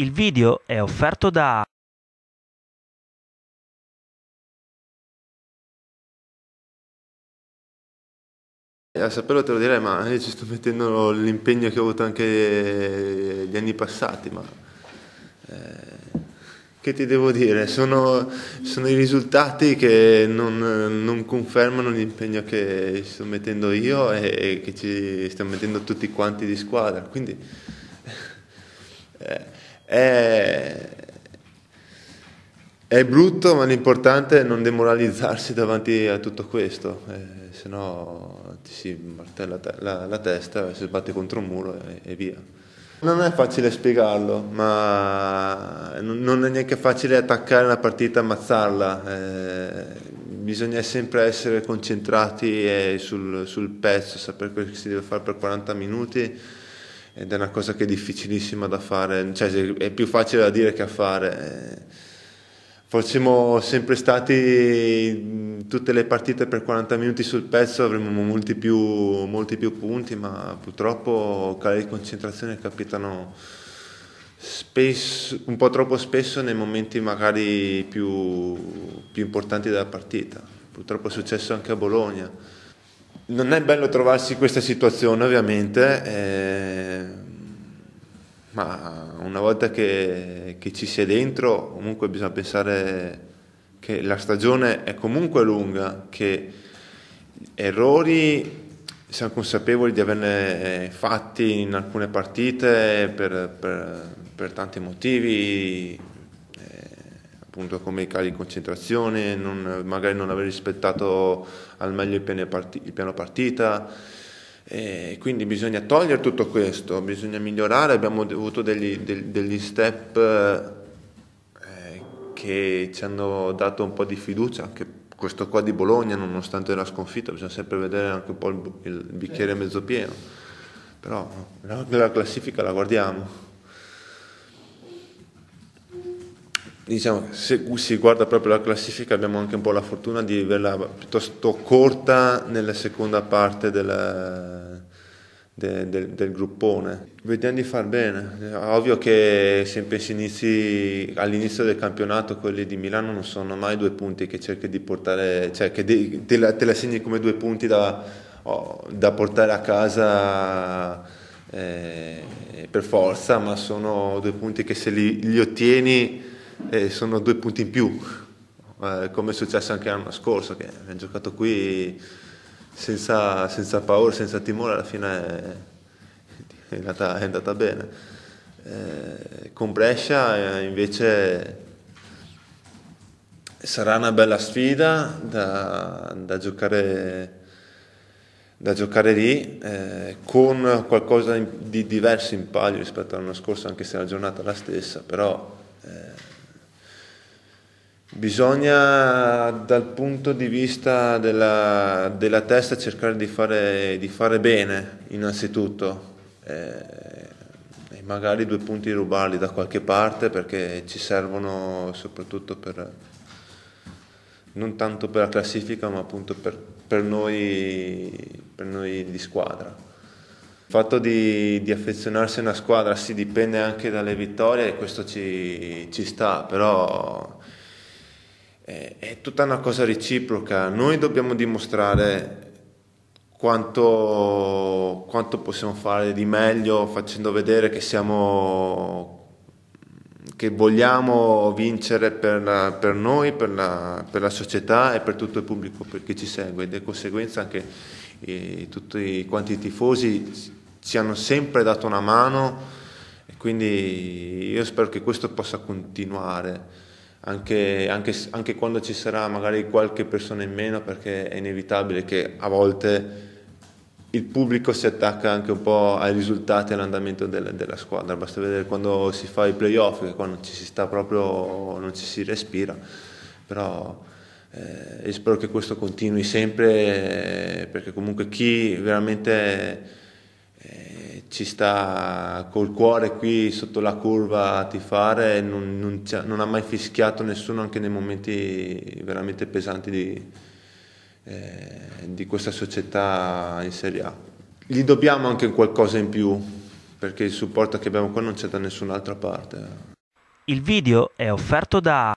Il video è offerto da eh, A saperlo te lo direi, ma io ci sto mettendo l'impegno che ho avuto anche gli anni passati, ma eh, che ti devo dire? Sono, sono i risultati che non, non, confermano l'impegno che sto mettendo io e, e che ci stiamo mettendo tutti quanti di squadra, quindi eh, è, è brutto, ma l'importante è non demoralizzarsi davanti a tutto questo, eh, se no ti si martella la, la, la testa, si sbatte contro un muro e, e via. Non è facile spiegarlo, ma non è neanche facile attaccare una partita e ammazzarla. Eh, bisogna sempre essere concentrati sul, sul, pezzo, sapere quello che si deve fare per 40 minuti ed è una cosa che è difficilissima da fare, cioè è più facile da dire che a fare. Eh, fossimo sempre stati tutte le partite per 40 minuti sul pezzo, avremmo molti più, molti più punti, ma purtroppo cali di concentrazione capitano spesso, un po' troppo spesso nei momenti magari più, più importanti della partita. Purtroppo è successo anche a Bologna non è bello trovarsi in questa situazione ovviamente, eh, ma una volta che, che, ci si è dentro comunque bisogna pensare che la stagione è comunque lunga, che errori siamo consapevoli di averne fatti in alcune partite per, per, per tanti motivi, appunto come i cali di concentrazione, non, magari non aver rispettato al meglio il piano, partita, il piano partita. E quindi bisogna togliere tutto questo, bisogna migliorare, abbiamo avuto degli, degli step eh, che ci hanno dato un po' di fiducia, anche questo qua di Bologna, nonostante la sconfitta, bisogna sempre vedere anche un po' il, il bicchiere mezzo pieno, però la, la classifica la guardiamo. diciamo, se si guarda proprio la classifica abbiamo anche un po' la fortuna di averla piuttosto corta nella seconda parte della, de, del, del, gruppone. Vediamo di far bene. Ovvio che sempre inizi, all'inizio del campionato quelli di Milano non sono mai due punti che cerchi di portare, cioè che de, te, la, te, la, segni come due punti da, oh, da portare a casa. Eh, per forza, ma sono due punti che se li, li ottieni e sono due punti in più, eh, come è successo anche l'anno scorso, che abbiamo giocato qui senza, senza paura, senza timore, alla fine è, andata, è andata, bene. Eh, con Brescia eh, invece sarà una bella sfida da, da giocare da giocare lì eh, con qualcosa di diverso in palio rispetto all'anno scorso, anche se la giornata è la stessa, però eh, Bisogna dal punto di vista della, della testa cercare di fare, di fare bene innanzitutto eh, e magari due punti rubarli da qualche parte perché ci servono soprattutto per non tanto per la classifica ma appunto per, per, noi, per noi, di squadra. Il fatto di, di, affezionarsi a una squadra sì dipende anche dalle vittorie e questo ci, ci sta, però è tutta una cosa reciproca, noi dobbiamo dimostrare quanto, quanto, possiamo fare di meglio facendo vedere che siamo che vogliamo vincere per, la, per noi, per la, per la, società e per tutto il pubblico che ci segue ed è conseguenza anche eh, tutti quanti i tifosi ci hanno sempre dato una mano e quindi io spero che questo possa continuare anche, anche, anche, quando ci sarà magari qualche persona in meno, perché è inevitabile che a volte il pubblico si attacca anche un po' ai risultati e all'andamento della, della squadra. Basta vedere quando si fa i playoff, che quando ci si sta proprio, non ci si respira. Però eh, spero che questo continui sempre, eh, perché comunque chi veramente ci sta col cuore qui sotto la curva a tifare, non, non, non ha mai fischiato nessuno anche nei momenti veramente pesanti di, eh, di questa società in Serie A. Gli dobbiamo anche qualcosa in più, perché il supporto che abbiamo qua non c'è da nessun'altra parte. Il video è offerto da